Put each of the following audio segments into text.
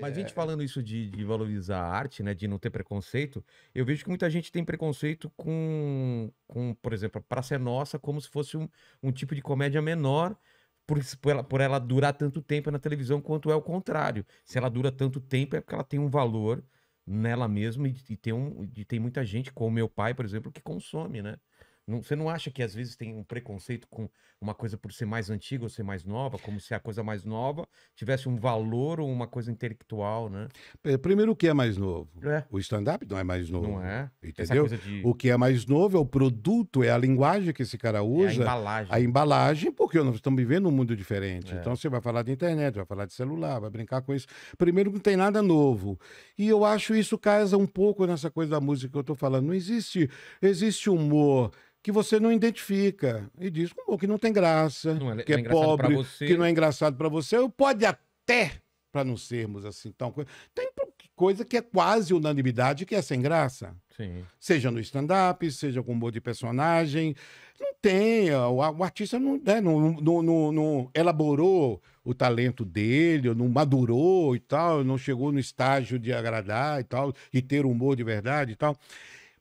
Mas a gente é. falando isso de, de, valorizar a arte, né? De não ter preconceito, eu vejo que muita gente tem preconceito com, com por exemplo, para Ser Nossa, como se fosse um, um tipo de comédia menor. Por, por, ela, por ela durar tanto tempo na televisão, quanto é o contrário. Se ela dura tanto tempo, é porque ela tem um valor nela mesma e, e, tem, um, e tem muita gente, como meu pai, por exemplo, que consome, né? Não, você não acha que às vezes tem um preconceito com uma coisa por ser mais antiga ou ser mais nova, como se a coisa mais nova tivesse um valor ou uma coisa intelectual, né? Primeiro, o que é mais novo? É. O stand-up não é mais novo. Não é. Entendeu? De... O que é mais novo é o produto, é a linguagem que esse cara usa. É a embalagem. A embalagem, porque nós estamos vivendo um mundo diferente. É. Então você vai falar de internet, vai falar de celular, vai brincar com isso. Primeiro, não tem nada novo. E eu acho isso casa um pouco nessa coisa da música que eu estou falando. Não existe, existe humor que você não identifica e diz que não tem graça, não é, que é, é pobre, que não é engraçado para você. Ou pode até, para não sermos assim tão... Tem coisa que é quase unanimidade que é sem graça. Sim. Seja no stand-up, seja com humor de personagem. Não tem, o, o artista não, né, não, não, não, não, elaborou o talento dele, não madurou e tal, não chegou no estágio de agradar e tal, e ter humor de verdade e tal.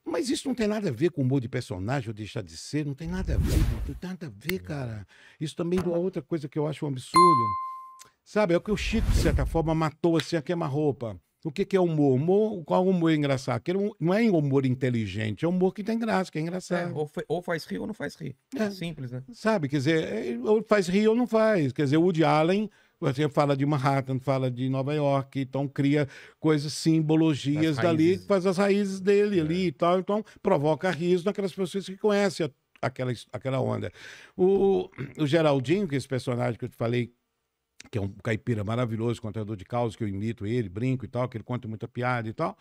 Mas isso não tem nada a ver com o humor de personagem ou deixar de ser, não tem nada a ver, não tem nada a ver, é. cara. Isso também é outra coisa que eu acho um absurdo. Sabe, é o que o Chico, de certa forma, matou assim a queima-roupa. O que, que é humor? humor? Qual humor é engraçado? Que hum, não é humor inteligente, é humor que tem graça, que é, é engraçado. É, ou, ou, faz rir ou não faz rir. É. Simples, né? Sabe, quer dizer, é, ou faz rir ou não faz. Quer dizer, o Woody Allen você fala de Manhattan, fala de Nova York, então cria coisas, simbologias dali, faz as raízes dele é. ali e tal. Então provoca riso naquelas pessoas que conhecem aquela, aquela onda. O, o Geraldinho, que é esse personagem que eu te falei, que é um caipira maravilhoso, contador de causas, que eu imito ele, brinco e tal, que ele conta muita piada e tal.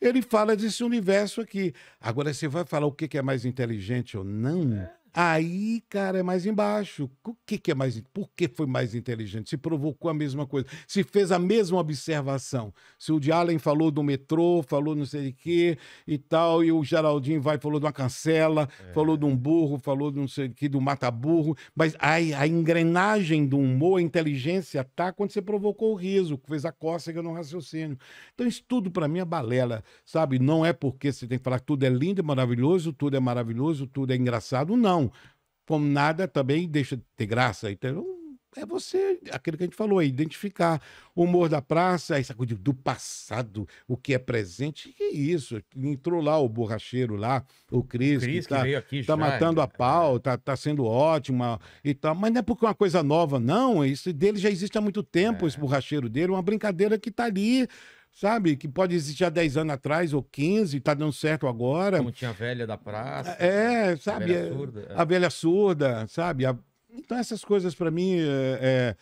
Ele fala desse universo aqui. Agora, você vai falar o que é mais inteligente ou não? É. Aí, cara, é mais embaixo. O que, que é mais. Por que foi mais inteligente? Se provocou a mesma coisa. Se fez a mesma observação. Se o de Allen falou do metrô, falou não sei de quê e tal, e o Geraldinho vai, falou de uma cancela, é. falou de um é. burro, falou de não sei de quê do mata-burro. Mas a, a engrenagem do humor, a inteligência tá quando você provocou o riso, fez a cócega no raciocínio. Então, isso tudo para mim é balela, sabe? Não é porque você tem que falar que tudo é lindo e maravilhoso, tudo é maravilhoso, tudo é engraçado, não diversão. Como nada também deixa de ter graça. Então, é você, aquilo que a gente falou, é identificar o humor da praça, essa coisa do passado, o que é presente, que é isso. Entrou lá o borracheiro lá, o Cris, Cris tá, veio aqui tá matando a é. pau, está tá sendo ótima e tal, mas não é porque é uma coisa nova, não, isso dele já existe há muito tempo, é. esse borracheiro dele, uma brincadeira que está ali, sabe? Que pode existir há 10 anos atrás ou 15, tá dando certo agora. Como tinha a velha da praça. É, né? sabe? A velha é, surda. É. A velha surda, sabe? A... Então, essas coisas para mim é, é,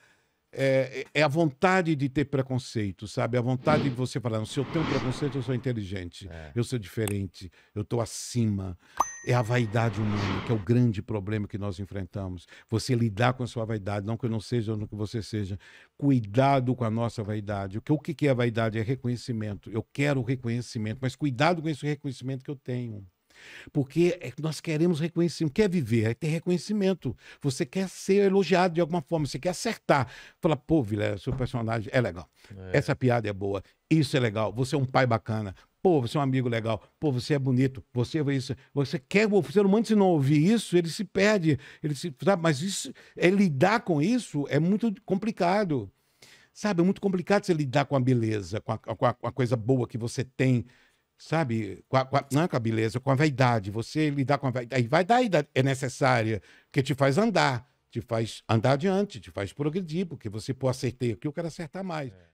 é, é, a vontade de ter preconceito, sabe? A vontade de você falar, se eu tenho preconceito, eu sou inteligente, é. eu sou diferente, eu tô acima, é a vaidade humana, que é o grande problema que nós enfrentamos. Você lidar com a sua vaidade, não que eu não seja no que você seja. Cuidado com a nossa vaidade. O que, o que é a vaidade? É reconhecimento. Eu quero reconhecimento, mas cuidado com esse reconhecimento que eu tenho. Porque é nós queremos reconhecimento. Quer viver, é ter reconhecimento. Você quer ser elogiado de alguma forma, você quer acertar. Fala, pô, vila, seu personagem é legal. É. Essa piada é boa. Isso é legal. Você é um pai bacana. Pô, você é um amigo legal. Pô, você é bonito. Você é isso. Você quer o ser humano se não ouvir isso, ele se perde. Ele se, Mas isso, é, lidar com isso é muito complicado. Sabe, é muito complicado você lidar com a beleza, com a, com a, com a coisa boa que você tem sabe? Com a, com a, não é com a beleza, com a vaidade. Você lidar com a vaidade. vai daí, é necessária, porque te faz andar, te faz andar adiante, te faz progredir, porque você pode acertar aqui, eu quero acertar mais. É.